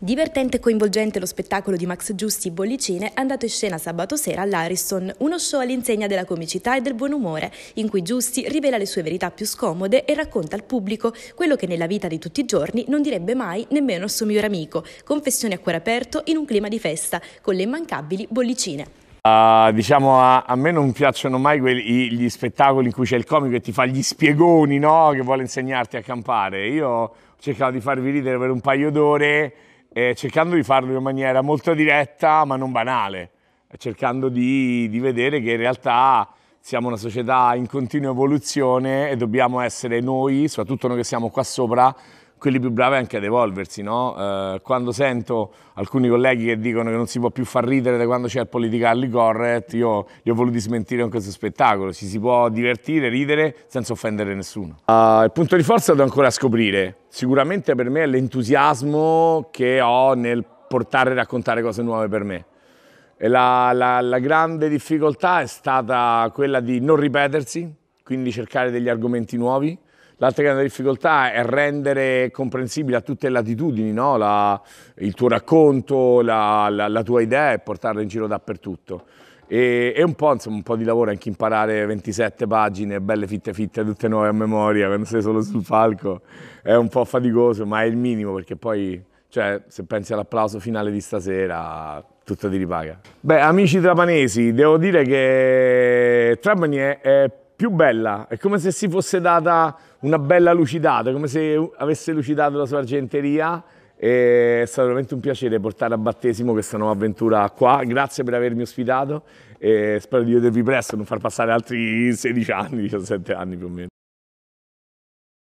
Divertente e coinvolgente lo spettacolo di Max Giusti Bollicine è andato in scena sabato sera all'Ariston, uno show all'insegna della comicità e del buon umore, in cui Giusti rivela le sue verità più scomode e racconta al pubblico quello che nella vita di tutti i giorni non direbbe mai nemmeno al suo migliore amico. Confessioni a cuore aperto in un clima di festa, con le immancabili bollicine. Uh, diciamo a, a, me non piacciono mai quelli, gli spettacoli in cui c'è il comico che ti fa gli spiegoni, no? Che vuole insegnarti a campare. Io ho cercato di farvi ridere per un paio d'ore eh, cercando di farlo in maniera molto diretta ma non banale, cercando di, di vedere che in realtà siamo una società in continua evoluzione e dobbiamo essere noi, soprattutto noi che siamo qua sopra, quelli più bravi anche ad evolversi. No? Eh, quando sento alcuni colleghi che dicono che non si può più far ridere da quando c'è il politically correct, io li ho voluti smentire con questo spettacolo. Ci si può divertire, ridere senza offendere nessuno. Uh, il punto di forza lo devo ancora scoprire. Sicuramente per me è l'entusiasmo che ho nel portare e raccontare cose nuove per me. La, la, la, grande difficoltà è stata quella di non ripetersi, quindi cercare degli argomenti nuovi, L'altra grande difficoltà è rendere comprensibile a tutte le latitudini no? la, il tuo racconto, la, la, la, tua idea e portarla in giro dappertutto. E, e un, po', insomma, un po' di lavoro anche imparare 27 pagine, belle fitte fitte, tutte nuove a memoria, quando sei solo sul palco, è un po' faticoso, ma è il minimo perché poi, cioè, se pensi all'applauso finale di stasera, tutto ti ripaga. Beh, amici trapanesi, devo dire che Trapani è, è più bella, è come se si fosse data una bella lucidata, come se avesse lucidato la sua argenteria è stato veramente un piacere portare a battesimo questa nuova avventura qua. Grazie per avermi ospitato e spero di vedervi presto, non far passare altri 16 anni, 17 anni più o meno.